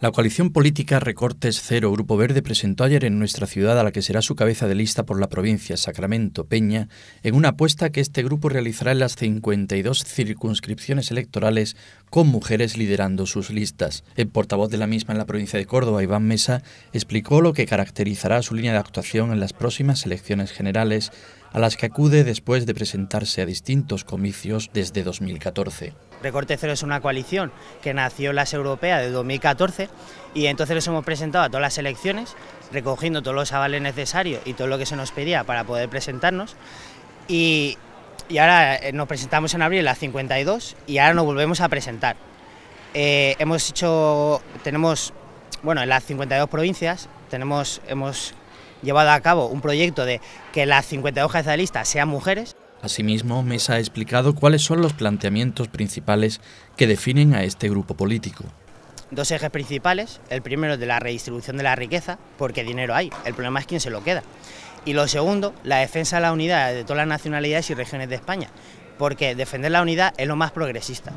La coalición política Recortes Cero Grupo Verde presentó ayer en nuestra ciudad a la que será su cabeza de lista por la provincia Sacramento Peña, en una apuesta que este grupo realizará en las 52 circunscripciones electorales con mujeres liderando sus listas. El portavoz de la misma en la provincia de Córdoba, Iván Mesa, explicó lo que caracterizará su línea de actuación en las próximas elecciones generales, a las que acude después de presentarse a distintos comicios desde 2014. Recorte Cero es una coalición que nació en las europeas de 2014 y entonces nos hemos presentado a todas las elecciones recogiendo todos los avales necesarios y todo lo que se nos pedía para poder presentarnos y, ahora eh, nos presentamos en abril las 52 y ahora nos volvemos a presentar. Eh, hemos hecho, tenemos, bueno, en las 52 provincias tenemos, hemos llevado a cabo un proyecto de que las 52 jefes de lista sean mujeres. Asimismo, Mesa ha explicado cuáles son los planteamientos principales que definen a este grupo político dos ejes principales. El primero de la redistribución de la riqueza, porque dinero hay, el problema es quién se lo queda. Y lo segundo, la defensa de la unidad de todas las nacionalidades y regiones de España, porque defender la unidad es lo más progresista.